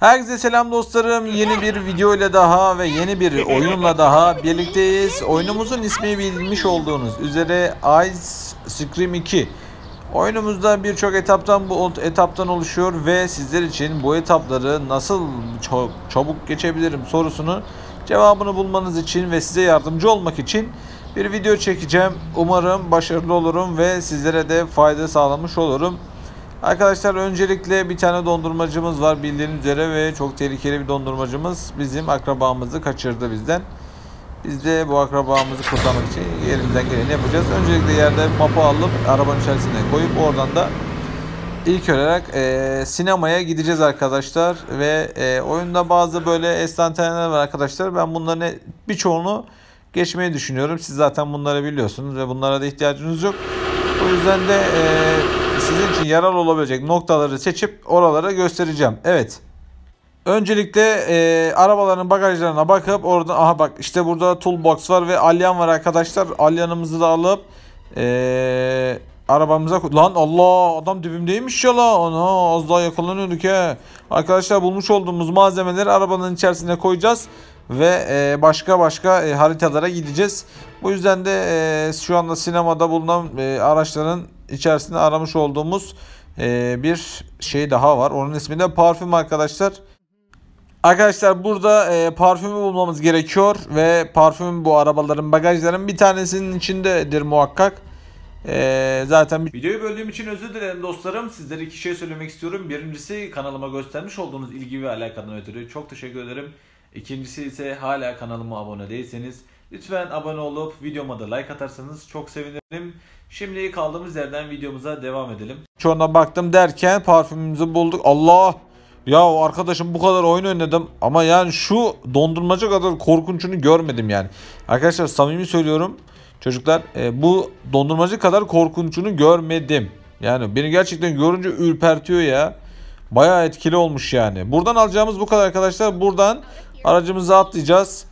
Herkese selam dostlarım. Yeni bir video ile daha ve yeni bir oyunla daha birlikteyiz. Oyunumuzun ismi bilmiş olduğunuz üzere Ice Scream 2. Oyunumuzda birçok etaptan bu etaptan oluşuyor ve sizler için bu etapları nasıl çabuk geçebilirim sorusunu cevabını bulmanız için ve size yardımcı olmak için bir video çekeceğim. Umarım başarılı olurum ve sizlere de fayda sağlamış olurum. Arkadaşlar öncelikle bir tane dondurmacımız var bildiğiniz üzere ve çok tehlikeli bir dondurmacımız bizim akrabamızı kaçırdı bizden. Biz de bu akrabamızı kurtarmak için elimizden geleni yapacağız. Öncelikle yerde mapa alıp arabanın içerisine koyup oradan da ilk olarak e, sinemaya gideceğiz arkadaşlar. Ve e, oyunda bazı böyle estantaneler var arkadaşlar. Ben bunların e, birçoğunu geçmeyi düşünüyorum. Siz zaten bunları biliyorsunuz ve bunlara da ihtiyacınız yok. O yüzden de... E, sizin için yararlı olabilecek noktaları seçip oralara göstereceğim. Evet. Öncelikle e, arabaların bagajlarına bakıp orada aha bak işte burada toolbox var ve alyan var arkadaşlar. Alyanımızı da alıp e, arabamıza lan Allah adam dibimdeymiş ya la onu az daha yakalanıyorduk he. Arkadaşlar bulmuş olduğumuz malzemeleri arabanın içerisine koyacağız ve e, başka başka e, haritalara gideceğiz. Bu yüzden de e, şu anda sinemada bulunan e, araçların içerisinde aramış olduğumuz e, bir şey daha var. Onun ismi de parfüm arkadaşlar. Arkadaşlar burada e, parfümü bulmamız gerekiyor ve parfüm bu arabaların bagajların bir tanesinin içindedir muhakkak. Ee, zaten videoyu böldüğüm için özür dilerim dostlarım. Sizlere iki şey söylemek istiyorum. Birincisi kanalıma göstermiş olduğunuz ilgi ve alakadan ötürü çok teşekkür ederim. İkincisi ise hala kanalıma abone değilseniz Lütfen abone olup videoma da like atarsanız çok sevinirim. Şimdi kaldığımız yerden videomuza devam edelim. Şuradan baktım derken parfümümüzü bulduk. Allah! Ya arkadaşım bu kadar oyun oynadım ama yani şu dondurmacı kadar korkunçunu görmedim yani. Arkadaşlar samimi söylüyorum. Çocuklar e, bu dondurmacı kadar korkunçunu görmedim. Yani beni gerçekten görünce ürpertiyor ya. Bayağı etkili olmuş yani. Buradan alacağımız bu kadar arkadaşlar. Buradan aracımızı atlayacağız.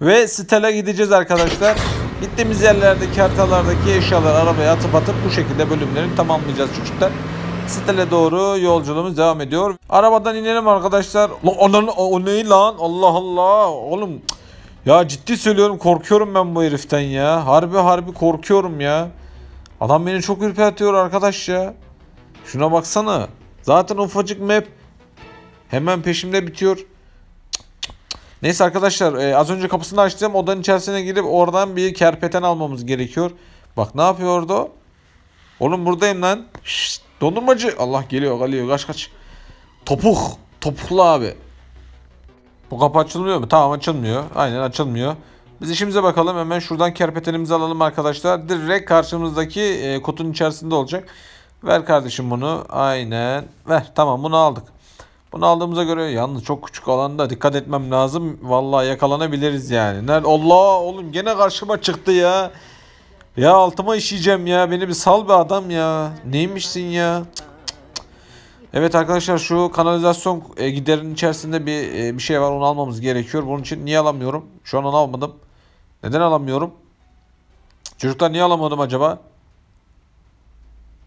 Ve Stel'e gideceğiz arkadaşlar. Gittiğimiz yerlerdeki haritalardaki eşyaları arabaya atıp atıp bu şekilde bölümlerini tamamlayacağız çocuklar. Stel'e doğru yolculuğumuz devam ediyor. Arabadan inelim arkadaşlar. Lan onun o ne lan? Allah Allah. Oğlum ya ciddi söylüyorum korkuyorum ben bu heriften ya. Harbi harbi korkuyorum ya. Adam beni çok ürpertiyor arkadaş ya. Şuna baksana. Zaten ufacık map hemen peşimde bitiyor. Neyse arkadaşlar e, az önce kapısını açtım. Odanın içerisine girip oradan bir kerpeten almamız gerekiyor. Bak ne yapıyordu o? Oğlum buradayım lan. Şşt, dondurmacı. Allah geliyor geliyor kaç kaç. Topuk. Topuklu abi. Bu kapı açılmıyor mu? Tamam açılmıyor. Aynen açılmıyor. Biz işimize bakalım. Hemen şuradan kerpetenimizi alalım arkadaşlar. Direkt karşımızdaki e, kutunun içerisinde olacak. Ver kardeşim bunu. Aynen. Ver. Tamam bunu aldık. Bunu aldığımıza göre yalnız çok küçük alanda dikkat etmem lazım. Vallahi yakalanabiliriz yani. Nerede? Allah oğlum gene karşıma çıktı ya. Ya altıma işeyeceğim ya. Beni bir sal be adam ya. Neymişsin ya? Evet arkadaşlar şu kanalizasyon e, giderinin içerisinde bir e, bir şey var onu almamız gerekiyor. Bunun için niye alamıyorum? Şu an onu almadım. Neden alamıyorum? Çocuklar niye alamadım acaba?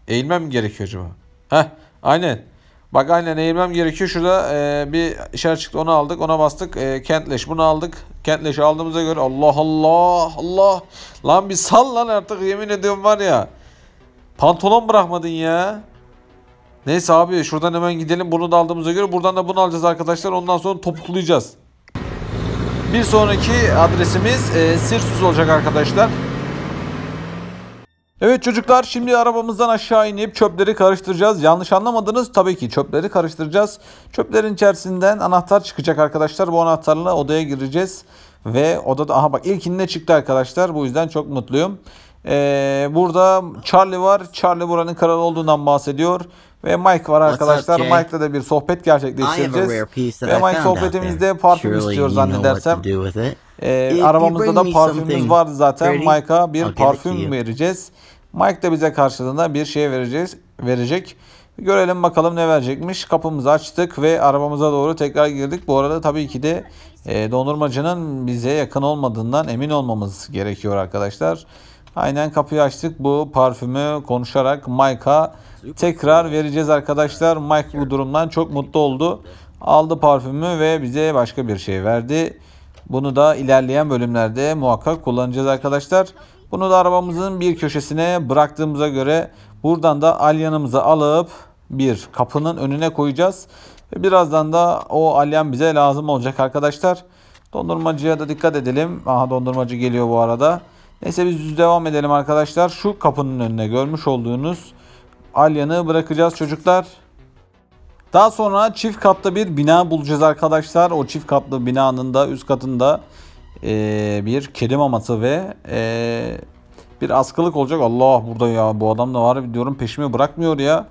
Eğilmem mi gerekiyor acaba? Heh aynen. Bak aynen eğilmem gerekiyor. Şurada e, bir işaret çıktı onu aldık. Ona bastık. E, Kentleş bunu aldık. Kentleş'i aldığımıza göre Allah Allah Allah. Lan bir sal lan artık yemin ediyorum var ya. Pantolon bırakmadın ya. Neyse abi şuradan hemen gidelim. Bunu da aldığımıza göre buradan da bunu alacağız arkadaşlar. Ondan sonra topuklayacağız. Bir sonraki adresimiz e, Sirsus olacak arkadaşlar. Evet çocuklar şimdi arabamızdan aşağı inip çöpleri karıştıracağız. Yanlış anlamadınız tabii ki çöpleri karıştıracağız. Çöplerin içerisinden anahtar çıkacak arkadaşlar. Bu anahtarla odaya gireceğiz. Ve odada aha bak ilkinde çıktı arkadaşlar. Bu yüzden çok mutluyum. Ee, burada Charlie var. Charlie buranın kralı olduğundan bahsediyor. Ve Mike var arkadaşlar. Mike'la da bir sohbet gerçekleştireceğiz. Ve Mike sohbetimizde parfüm istiyor zannedersem. Ee, arabamızda da parfümümüz vardı zaten. Mike'a bir parfüm vereceğiz. Mike de bize karşılığında bir şey vereceğiz, verecek. Görelim bakalım ne verecekmiş. Kapımızı açtık ve arabamıza doğru tekrar girdik. Bu arada tabii ki de e, dondurmacının bize yakın olmadığından emin olmamız gerekiyor arkadaşlar. Aynen kapıyı açtık. Bu parfümü konuşarak Mike'a tekrar vereceğiz arkadaşlar. Mike bu durumdan çok mutlu oldu. Aldı parfümü ve bize başka bir şey verdi. Bunu da ilerleyen bölümlerde muhakkak kullanacağız arkadaşlar. Bunu da arabamızın bir köşesine bıraktığımıza göre buradan da alyanımızı alıp bir kapının önüne koyacağız. Ve birazdan da o alyan bize lazım olacak arkadaşlar. Dondurmacıya da dikkat edelim. Aha dondurmacı geliyor bu arada. Neyse biz düz devam edelim arkadaşlar. Şu kapının önüne görmüş olduğunuz alyanı bırakacağız çocuklar. Daha sonra çift katlı bir bina bulacağız arkadaşlar. O çift katlı binanın da üst katında e, bir kedi maması ve e, bir askılık olacak. Allah burada ya bu adam da var diyorum peşimi bırakmıyor ya.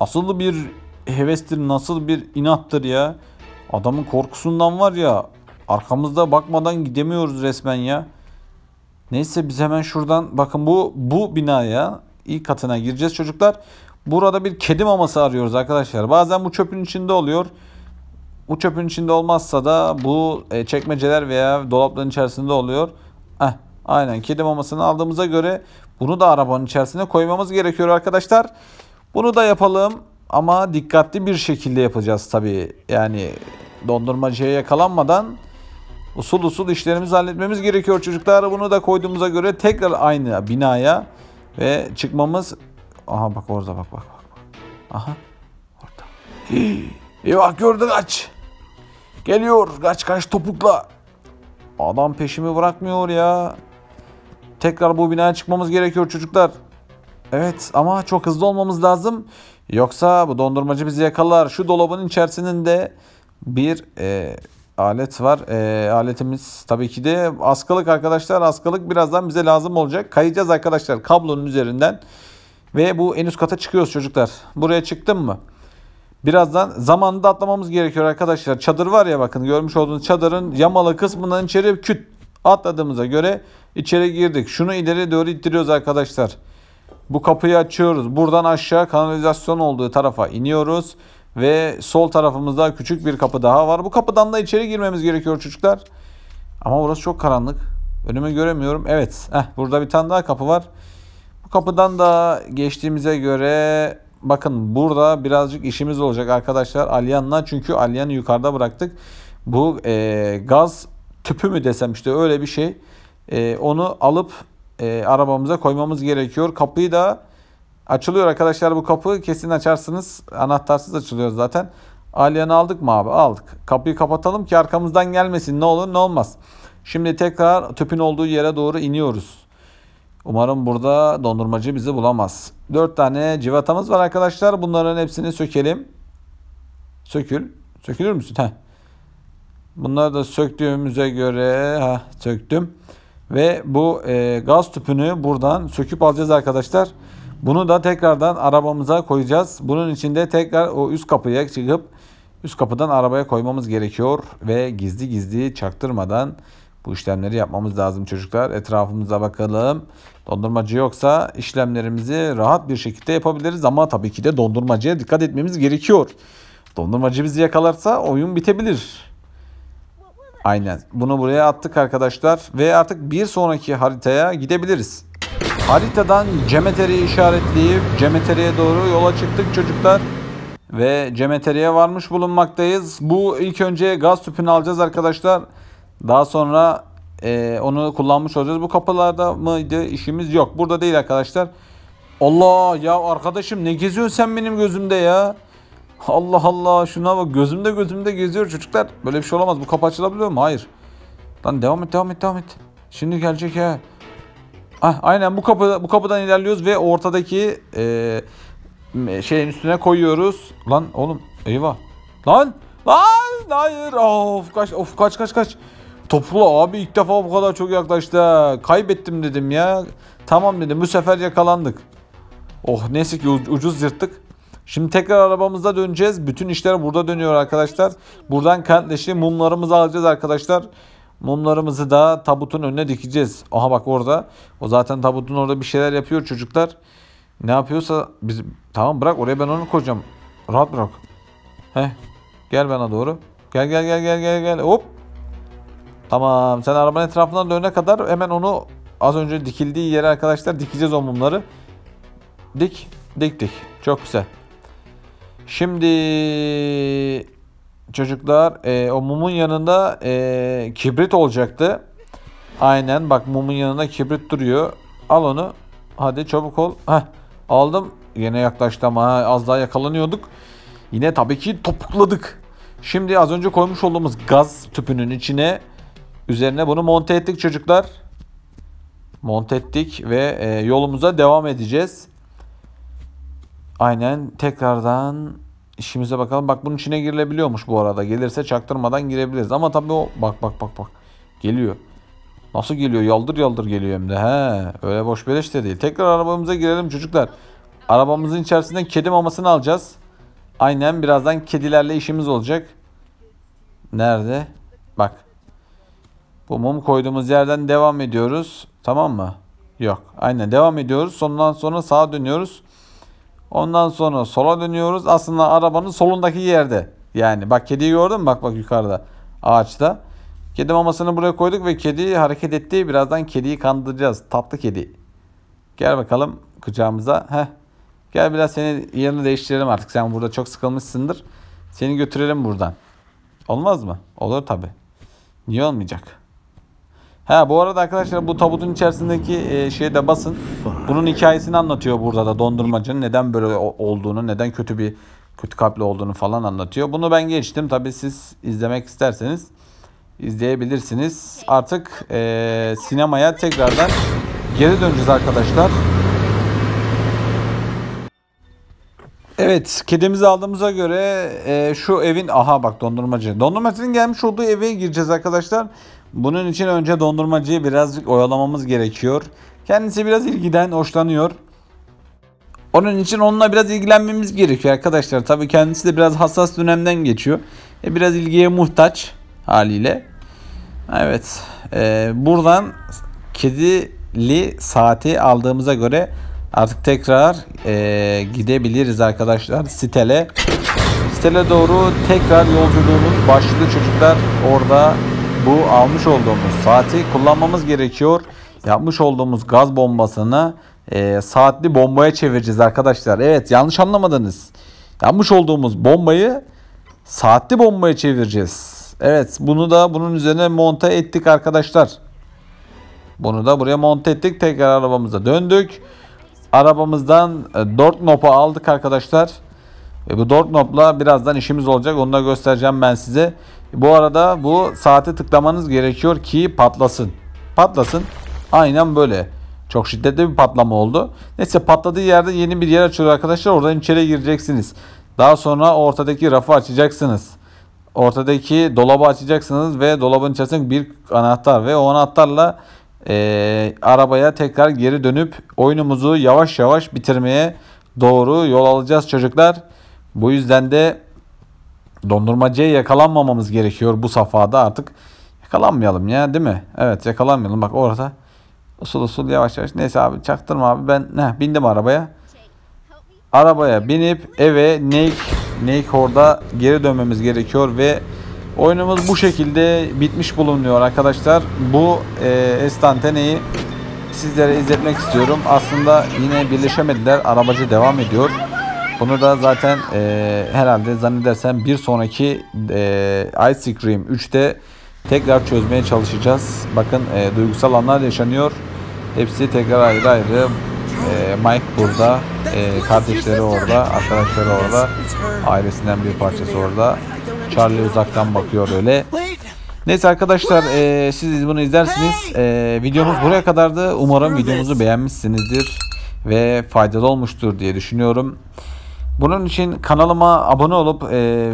Nasıl bir hevestir nasıl bir inattır ya. Adamın korkusundan var ya arkamızda bakmadan gidemiyoruz resmen ya. Neyse biz hemen şuradan bakın bu bu binaya ilk katına gireceğiz çocuklar. Burada bir kedi maması arıyoruz arkadaşlar. Bazen bu çöpün içinde oluyor. Bu çöpün içinde olmazsa da bu e, çekmeceler veya dolapların içerisinde oluyor. Heh, aynen kedi mamasını aldığımıza göre bunu da arabanın içerisine koymamız gerekiyor arkadaşlar. Bunu da yapalım ama dikkatli bir şekilde yapacağız tabii. Yani dondurmacıya yakalanmadan usul usul işlerimizi halletmemiz gerekiyor çocuklar. Bunu da koyduğumuza göre tekrar aynı binaya ve çıkmamız... Aha bak orada bak bak bak. Aha orada. Eyvah gördü aç. Geliyor kaç kaç topukla. Adam peşimi bırakmıyor ya. Tekrar bu binaya çıkmamız gerekiyor çocuklar. Evet ama çok hızlı olmamız lazım. Yoksa bu dondurmacı bizi yakalar. Şu dolabın içerisinde bir e, alet var. E, aletimiz tabii ki de askılık arkadaşlar. Askılık birazdan bize lazım olacak. Kayacağız arkadaşlar kablonun üzerinden. Ve bu en üst kata çıkıyoruz çocuklar. Buraya çıktım mı? Birazdan zamanında atlamamız gerekiyor arkadaşlar. Çadır var ya bakın görmüş olduğunuz çadırın yamalı kısmından içeri küt atladığımıza göre içeri girdik. Şunu ileri doğru ittiriyoruz arkadaşlar. Bu kapıyı açıyoruz. Buradan aşağı kanalizasyon olduğu tarafa iniyoruz. Ve sol tarafımızda küçük bir kapı daha var. Bu kapıdan da içeri girmemiz gerekiyor çocuklar. Ama burası çok karanlık. Önümü göremiyorum. Evet. Heh, burada bir tane daha kapı var. Bu kapıdan da geçtiğimize göre bakın burada birazcık işimiz olacak arkadaşlar Alyan'la. Çünkü Alyan'ı yukarıda bıraktık. Bu e, gaz tüpü mü desem işte öyle bir şey. E, onu alıp e, arabamıza koymamız gerekiyor. Kapıyı da açılıyor arkadaşlar bu kapı. Kesin açarsınız. Anahtarsız açılıyor zaten. Alyan'ı aldık mı abi? Aldık. Kapıyı kapatalım ki arkamızdan gelmesin. Ne olur ne olmaz. Şimdi tekrar tüpün olduğu yere doğru iniyoruz. Umarım burada dondurmacı bizi bulamaz. 4 tane civatamız var arkadaşlar. Bunların hepsini sökelim. Sökül. Sökülür müsün? Heh. Bunları da söktüğümüze göre heh, söktüm. Ve bu e, gaz tüpünü buradan söküp alacağız arkadaşlar. Bunu da tekrardan arabamıza koyacağız. Bunun için de tekrar o üst kapıya çıkıp üst kapıdan arabaya koymamız gerekiyor. Ve gizli gizli çaktırmadan bu işlemleri yapmamız lazım çocuklar. Etrafımıza bakalım. Dondurmacı yoksa işlemlerimizi rahat bir şekilde yapabiliriz ama tabii ki de dondurmacıya dikkat etmemiz gerekiyor. Dondurmacı bizi yakalarsa oyun bitebilir. Aynen. Bunu buraya attık arkadaşlar ve artık bir sonraki haritaya gidebiliriz. Haritadan Cemeteri'yi işaretleyip Cemeteri'ye doğru yola çıktık çocuklar. Ve Cemeteri'ye varmış bulunmaktayız. Bu ilk önce gaz tüpünü alacağız arkadaşlar. Arkadaşlar. Daha sonra e, onu kullanmış olacağız. Bu kapılarda mıydı işimiz? Yok. Burada değil arkadaşlar. Allah ya arkadaşım ne geziyorsun sen benim gözümde ya. Allah Allah şuna bak gözümde gözümde geziyor çocuklar. Böyle bir şey olamaz. Bu kapı açılabiliyor mu? Hayır. Lan devam et devam et devam et. Şimdi gelecek ya. Ah, aynen bu kapı bu kapıdan ilerliyoruz ve ortadaki e, şeyin üstüne koyuyoruz. Lan oğlum eyvah. Lan lan hayır. Of kaç of kaç kaç kaç. Toplu abi ilk defa bu kadar çok yaklaştı. Kaybettim dedim ya. Tamam dedim bu sefer yakalandık. Oh neyse ki ucuz yırttık. Şimdi tekrar arabamıza döneceğiz. Bütün işler burada dönüyor arkadaşlar. Buradan kentleşi mumlarımızı alacağız arkadaşlar. Mumlarımızı da tabutun önüne dikeceğiz. Aha bak orada. O zaten tabutun orada bir şeyler yapıyor çocuklar. Ne yapıyorsa biz tamam bırak oraya ben onu koyacağım. Rahat bırak. Heh. Gel bana doğru. Gel gel gel gel gel gel. Hop Tamam sen arabanın etrafından dönene kadar hemen onu az önce dikildiği yere arkadaşlar dikeceğiz o mumları. Dik dik dik çok güzel. Şimdi çocuklar e, o mumun yanında e, kibrit olacaktı. Aynen bak mumun yanında kibrit duruyor. Al onu. Hadi çabuk ol. Heh, aldım. Yine yaklaştı ama ha, az daha yakalanıyorduk. Yine tabii ki topukladık. Şimdi az önce koymuş olduğumuz gaz tüpünün içine Üzerine bunu monte ettik çocuklar. Monte ettik ve e, yolumuza devam edeceğiz. Aynen tekrardan işimize bakalım. Bak bunun içine girilebiliyormuş bu arada. Gelirse çaktırmadan girebiliriz. Ama tabii o bak bak bak bak. Geliyor. Nasıl geliyor? Yaldır yaldır geliyor hem de. He, öyle boş beleş de değil. Tekrar arabamıza girelim çocuklar. Arabamızın içerisinde kedi mamasını alacağız. Aynen birazdan kedilerle işimiz olacak. Nerede? Bak. Bu mum koyduğumuz yerden devam ediyoruz. Tamam mı? Yok. Aynen devam ediyoruz. Sondan sonra sağa dönüyoruz. Ondan sonra sola dönüyoruz. Aslında arabanın solundaki yerde. Yani bak kediyi gördün mü? Bak bak yukarıda ağaçta. Kedi mamasını buraya koyduk ve kedi hareket etti. Birazdan kediyi kandıracağız. Tatlı kedi. Gel bakalım kucağımıza. Heh. Gel biraz seni yerini değiştirelim artık. Sen burada çok sıkılmışsındır. Seni götürelim buradan. Olmaz mı? Olur tabi. Niye olmayacak? Ha bu arada arkadaşlar bu tabutun içerisindeki e, şeye de basın. Bunun hikayesini anlatıyor burada da dondurmacının neden böyle olduğunu, neden kötü bir kötü kalpli olduğunu falan anlatıyor. Bunu ben geçtim. tabi siz izlemek isterseniz izleyebilirsiniz. Artık e, sinemaya tekrardan geri döneceğiz arkadaşlar. Evet kedimizi aldığımıza göre e, şu evin aha bak dondurmacı. Dondurmacının gelmiş olduğu eve gireceğiz arkadaşlar. Bunun için önce dondurmacıyı birazcık oyalamamız gerekiyor. Kendisi biraz ilgiden hoşlanıyor. Onun için onunla biraz ilgilenmemiz gerekiyor arkadaşlar. Tabi kendisi de biraz hassas dönemden geçiyor. E, biraz ilgiye muhtaç haliyle. Evet e, buradan kedili saati aldığımıza göre Artık tekrar e, gidebiliriz arkadaşlar sitele. Sitele doğru tekrar yolculuğumuz başladı çocuklar. Orada bu almış olduğumuz saati kullanmamız gerekiyor. Yapmış olduğumuz gaz bombasını e, saatli bombaya çevireceğiz arkadaşlar. Evet yanlış anlamadınız. Yapmış olduğumuz bombayı saatli bombaya çevireceğiz. Evet bunu da bunun üzerine monte ettik arkadaşlar. Bunu da buraya monte ettik. Tekrar arabamıza döndük arabamızdan e, Dortnop'u aldık arkadaşlar. E, bu Dortnop'la birazdan işimiz olacak. Onu da göstereceğim ben size. Bu arada bu saate tıklamanız gerekiyor ki patlasın. Patlasın. Aynen böyle. Çok şiddetli bir patlama oldu. Neyse patladığı yerde yeni bir yer açılıyor arkadaşlar. Oradan içeri gireceksiniz. Daha sonra ortadaki rafı açacaksınız. Ortadaki dolabı açacaksınız ve dolabın içerisinde bir anahtar ve o anahtarla e, arabaya tekrar geri dönüp oyunumuzu yavaş yavaş bitirmeye doğru yol alacağız çocuklar. Bu yüzden de dondurmacıya yakalanmamamız gerekiyor bu safhada artık. Yakalanmayalım ya değil mi? Evet yakalanmayalım. Bak orada usul usul yavaş yavaş. Neyse abi çaktırma abi ben ne bindim arabaya. Arabaya binip eve Nake Nake orada geri dönmemiz gerekiyor ve Oyunumuz bu şekilde bitmiş bulunuyor arkadaşlar. Bu e, Estantene'yi sizlere izletmek istiyorum. Aslında yine birleşemediler. Arabacı devam ediyor. Bunu da zaten e, herhalde zannedersem bir sonraki e, Ice Cream 3'te tekrar çözmeye çalışacağız. Bakın e, duygusal anlar yaşanıyor. Hepsi tekrar ayrı ayrı. E, Mike burada, e, kardeşleri orada, arkadaşları orada, ailesinden bir parçası orada. Charlie uzaktan bakıyor öyle. Neyse arkadaşlar e, siz bunu izlersiniz. E, videomuz buraya kadardı. Umarım videomuzu beğenmişsinizdir ve faydalı olmuştur diye düşünüyorum. Bunun için kanalıma abone olup e,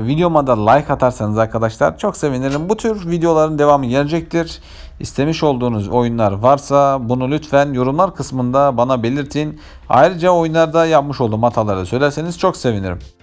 videoma da like atarsanız arkadaşlar çok sevinirim. Bu tür videoların devamı gelecektir. İstemiş olduğunuz oyunlar varsa bunu lütfen yorumlar kısmında bana belirtin. Ayrıca oyunlarda yapmış olduğum hataları söylerseniz çok sevinirim.